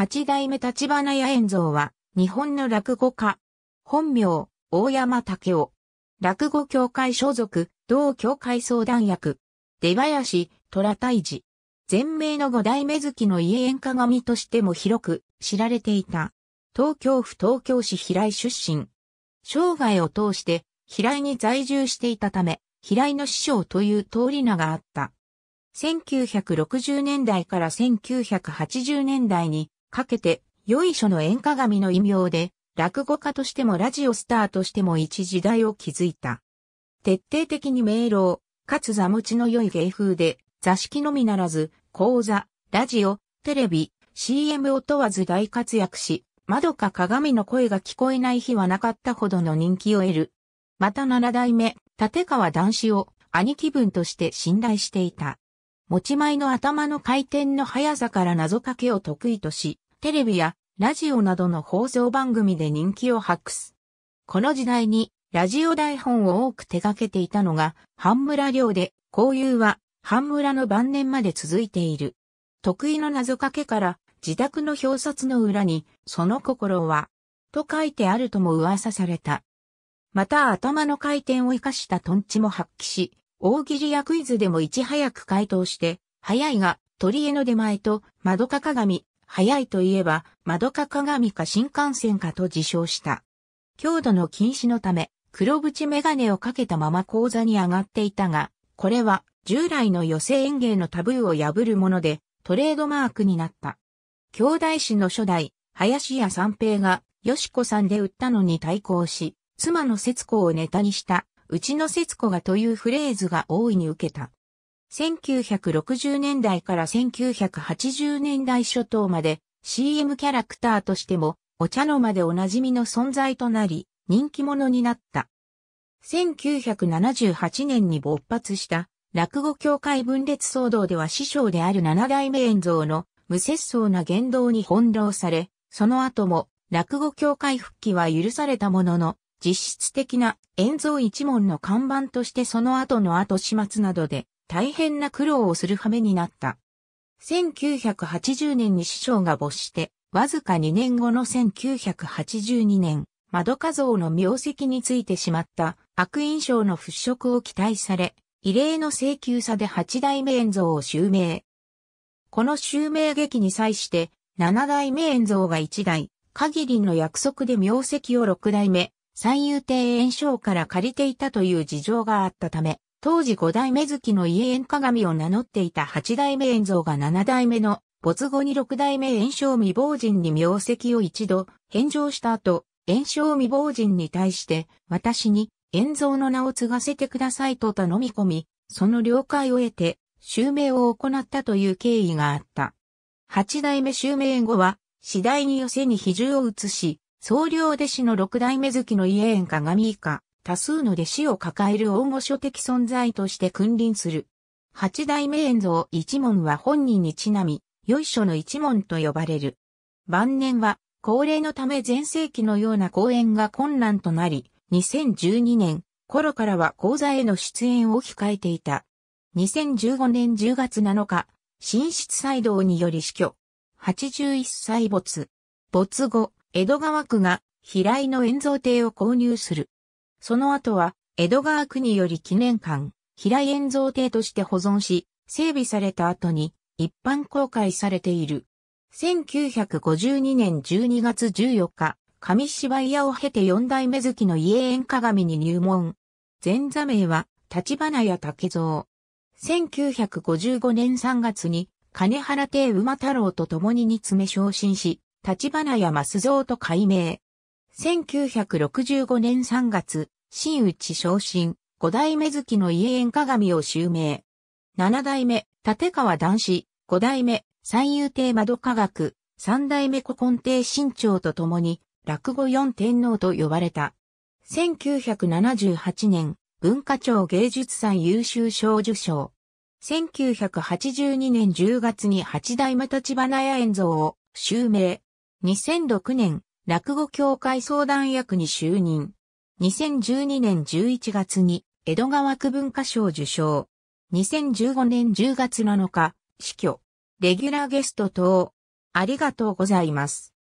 八代目立花屋炎蔵は、日本の落語家。本名、大山武雄。落語協会所属、同協会相談役。出林、虎大治。前名の五代目月の家縁鏡としても広く知られていた。東京府東京市平井出身。生涯を通して平井に在住していたため、平井の師匠という通り名があった。1960年代から1980年代にかけて、よいしょの演歌神の異名で、落語家としてもラジオスターとしても一時代を築いた。徹底的に明朗、かつ座持ちの良い芸風で、座敷のみならず、講座、ラジオ、テレビ、CM を問わず大活躍し、窓か鏡の声が聞こえない日はなかったほどの人気を得る。また七代目、立川男子を兄貴分として信頼していた。持ち前の頭の回転の速さから謎かけを得意とし、テレビやラジオなどの放送番組で人気を博す。この時代にラジオ台本を多く手掛けていたのが、半村寮で、交友は半村の晩年まで続いている。得意の謎かけから自宅の表札の裏に、その心は、と書いてあるとも噂された。また頭の回転を活かしたトンチも発揮し、大喜利やクイズでもいち早く回答して、早いが、鳥への出前と、窓か鏡、早いといえば、窓か鏡か新幹線かと自称した。強度の禁止のため、黒縁メガネをかけたまま講座に上がっていたが、これは従来の寄せ園芸のタブーを破るもので、トレードマークになった。兄弟子の初代、林家三平が、よしこさんで売ったのに対抗し、妻の節子をネタにしたうちの節子がというフレーズが大いに受けた。1960年代から1980年代初頭まで CM キャラクターとしてもお茶の間でおなじみの存在となり人気者になった。1978年に勃発した落語協会分裂騒動では師匠である七代目演蔵の無節操な言動に翻弄され、その後も落語協会復帰は許されたものの、実質的な炎蔵一門の看板としてその後の後始末などで大変な苦労をする羽目になった。1980年に師匠が没して、わずか2年後の1982年、窓画像の名跡についてしまった悪印象の払拭を期待され、異例の請求差で八代目炎像を襲名。この襲名劇に際して、七代目炎像が一代、限りの約束で名跡を六代目、三遊亭円章から借りていたという事情があったため、当時五代目月の家縁鏡を名乗っていた八代目円蔵が七代目の没後に六代目円章未亡人に名跡を一度返上した後、円章未亡人に対して私に円蔵の名を継がせてくださいと頼み込み、その了解を得て襲名を行ったという経緯があった。八代目襲名後は次第に寄せに比重を移し、総領弟子の六代目月の家園鏡以下、多数の弟子を抱える大御所的存在として君臨する。八代目円蔵一門は本人にちなみ、よいしょの一門と呼ばれる。晩年は、高齢のため前世紀のような講演が困難となり、2012年頃からは講座への出演を控えていた。2015年10月7日、寝室祭堂により死去。81歳没。没後、江戸川区が平井の円蔵亭を購入する。その後は、江戸川区により記念館、平井円蔵亭として保存し、整備された後に一般公開されている。1952年12月14日、上芝居屋を経て四代目月の家縁鏡に入門。前座名は、立花屋竹蔵。1955年3月に、金原亭馬太郎と共に煮詰め昇進し、立花山須蔵と改名。1965年3月、新内昇進、五代目月の家縁鏡を襲名。七代目、立川男子、五代目、三遊亭窓科学、三代目古今亭新長と共に、落語四天皇と呼ばれた。1978年、文化庁芸術祭優秀賞受賞。1982年10月に八代目立花屋炎蔵を襲名。2006年、落語協会相談役に就任。2012年11月に、江戸川区文化賞受賞。2015年10月7日、死去。レギュラーゲスト等、ありがとうございます。